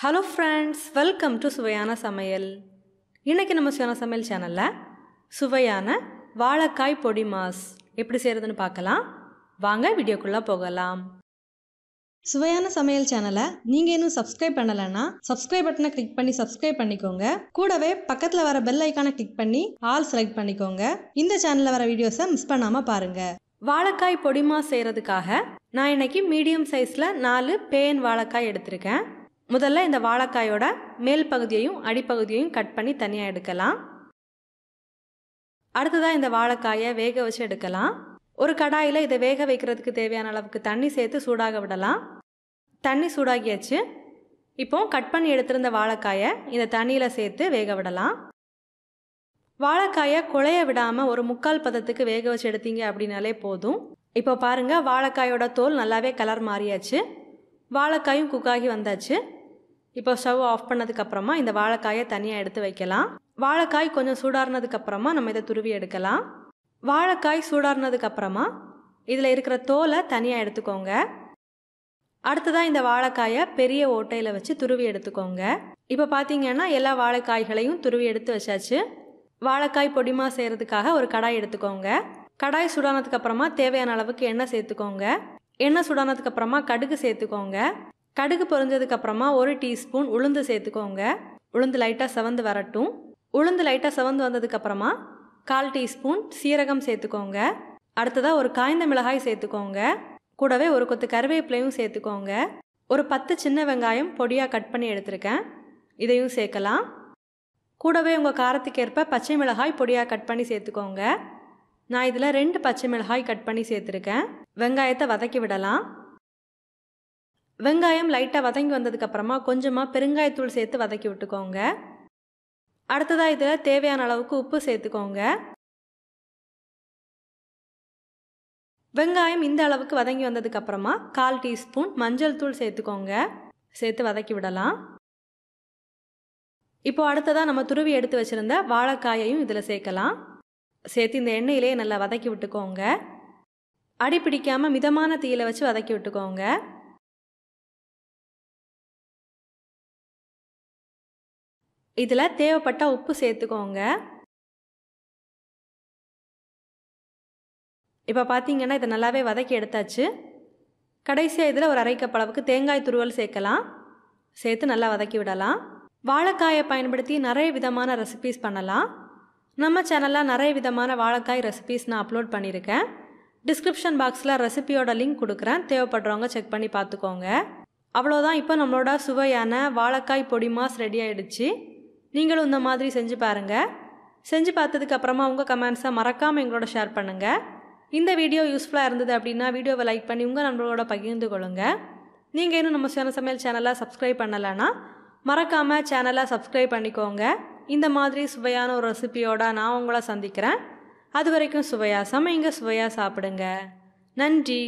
hello friends welcome to சுவையான சமையல் இன்றைக்கி நம்ம சுவையான சமையல் சேனலில் சுவையான வாழைக்காய் பொடி மாஸ் எப்படி செய்கிறதுன்னு பார்க்கலாம் வாங்க வீடியோக்குள்ளே போகலாம் சுவையான சமையல் சேனலை நீங்கள் இன்னும் சப்ஸ்கிரைப் பண்ணலைன்னா சப்ஸ்கிரைப் பட்டனை கிளிக் பண்ணி சப்ஸ்கிரைப் பண்ணிக்கோங்க கூடவே பக்கத்தில் வர பெல் ஐக்கானை கிளிக் பண்ணி ஆல் செலக்ட் பண்ணிக்கோங்க இந்த சேனலில் வர வீடியோஸை மிஸ் பண்ணாமல் பாருங்கள் வாழைக்காய் மாஸ் செய்கிறதுக்காக நான் இன்னைக்கு மீடியம் சைஸில் நாலு பேன் வாழைக்காய் எடுத்திருக்கேன் முதல்ல இந்த வாழைக்காயோட மேல் பகுதியையும் அடிப்பகுதியையும் கட் பண்ணி தனியாக எடுக்கலாம் அடுத்ததாக இந்த வாழைக்காயை வேக வச்சு எடுக்கலாம் ஒரு கடாயில் இதை வேக வைக்கிறதுக்கு தேவையான அளவுக்கு தண்ணி சேர்த்து சூடாக விடலாம் தண்ணி சூடாகியாச்சு இப்போ கட் பண்ணி எடுத்திருந்த வாழைக்காயை இந்த தண்ணியில் சேர்த்து வேக விடலாம் வாழைக்காயை குழைய விடாமல் ஒரு முக்கால் பதத்துக்கு வேக வச்சு எடுத்தீங்க அப்படின்னாலே போதும் இப்போ பாருங்கள் வாழைக்காயோட தோல் நல்லாவே கலர் மாறியாச்சு வாழைக்காயும் குக்காகி வந்தாச்சு இப்போ ஸ்டவ் ஆஃப் பண்ணதுக்கப்புறமா இந்த வாழைக்காயை தனியாக எடுத்து வைக்கலாம் வாழைக்காய் கொஞ்சம் சூடாறினதுக்கப்புறமா நம்ம இதை துருவி எடுக்கலாம் வாழைக்காய் சூடாறினதுக்கப்புறமா இதில் இருக்கிற தோலை தனியாக எடுத்துக்கோங்க அடுத்ததாக இந்த வாழைக்காயை பெரிய ஓட்டையில் வச்சு துருவி எடுத்துக்கோங்க இப்போ பார்த்தீங்கன்னா எல்லா வாழைக்காய்களையும் துருவி எடுத்து வச்சாச்சு வாழைக்காய் பொடிமா செய்கிறதுக்காக ஒரு கடாய் எடுத்துக்கோங்க கடாய் சூடானதுக்கப்புறமா தேவையான அளவுக்கு எண்ணெய் சேர்த்துக்கோங்க எண்ணெய் சூடானதுக்கப்புறமா கடுகு சேர்த்துக்கோங்க கடுகு அப்புறமா ஒரு டீஸ்பூன் உளுந்து சேர்த்துக்கோங்க உளுந்து லைட்டாக செவந்து வரட்டும் உளுந்து லைட்டாக செவந்து வந்ததுக்கப்புறமா கால் டீஸ்பூன் சீரகம் சேர்த்துக்கோங்க அடுத்ததாக ஒரு காய்ந்த மிளகாய் சேர்த்துக்கோங்க கூடவே ஒரு கொத்து கருவேப்பிலையும் சேர்த்துக்கோங்க ஒரு பத்து சின்ன வெங்காயம் பொடியாக கட் பண்ணி எடுத்திருக்கேன் இதையும் சேர்க்கலாம் கூடவே உங்கள் காரத்துக்கேற்ப பச்சை மிளகாய் பொடியாக கட் பண்ணி சேர்த்துக்கோங்க நான் இதில் ரெண்டு பச்சை மிளகாய் கட் பண்ணி சேர்த்துருக்கேன் வெங்காயத்தை வதக்கி விடலாம் வெங்காயம் லைட்டாக வதங்கி வந்ததுக்கப்புறமா கொஞ்சமாக பெருங்காயத்தூள் சேர்த்து வதக்கி விட்டுக்கோங்க அடுத்ததாக இதில் தேவையான அளவுக்கு உப்பு சேர்த்துக்கோங்க வெங்காயம் இந்த அளவுக்கு வதங்கி வந்ததுக்கப்புறமா கால் டீஸ்பூன் மஞ்சள் தூள் சேர்த்துக்கோங்க சேர்த்து வதக்கி விடலாம் இப்போ அடுத்ததாக நம்ம துருவி எடுத்து வச்சுருந்த வாழைக்காயையும் இதில் சேர்க்கலாம் சேர்த்து இந்த எண்ணெயிலே நல்லா வதக்கி விட்டுக்கோங்க அடி பிடிக்காமல் மிதமான தீயில வச்சு வதக்கி விட்டுக்கோங்க இதில் தேவைப்பட்டால் உப்பு சேர்த்துக்கோங்க இப்போ பார்த்தீங்கன்னா இதை நல்லாவே வதக்கி எடுத்தாச்சு கடைசியாக இதில் ஒரு அரைக்கப் அளவுக்கு தேங்காய் துருவல் சேர்க்கலாம் சேர்த்து நல்லா வதக்கி விடலாம் வாழைக்காயை பயன்படுத்தி நிறைய விதமான ரெசிபீஸ் பண்ணலாம் நம்ம சேனலில் நிறைய விதமான வாழைக்காய் ரெசிபீஸ் நான் அப்லோட் பண்ணியிருக்கேன் டிஸ்கிரிப்ஷன் பாக்ஸில் ரெசிபியோட லிங்க் கொடுக்குறேன் தேவைப்படுறவங்க செக் பண்ணி பார்த்துக்கோங்க அவ்வளோதான் இப்போ நம்மளோட சுவையான வாழைக்காய் பொடி மாஸ் ரெடி ஆகிடுச்சு நீங்களும் இந்த மாதிரி செஞ்சு பாருங்கள் செஞ்சு பார்த்ததுக்கப்புறமா உங்கள் கமெண்ட்ஸை மறக்காமல் எங்களோட ஷேர் பண்ணுங்கள் இந்த வீடியோ யூஸ்ஃபுல்லாக இருந்தது அப்படின்னா வீடியோவை லைக் பண்ணி உங்கள் நண்பர்களோட பகிர்ந்து கொள்ளுங்கள் நீங்கள் இன்னும் நம்ம சேன சமையல் சேனலை சப்ஸ்கிரைப் பண்ணலைன்னா மறக்காமல் சேனலை சப்ஸ்கிரைப் பண்ணிக்கோங்க இந்த மாதிரி சுவையான ஒரு ரெசிபியோட நான் உங்களை சந்திக்கிறேன் அது வரைக்கும் சுவையாக சமைங்க சுவையாக சாப்பிடுங்க நன்றி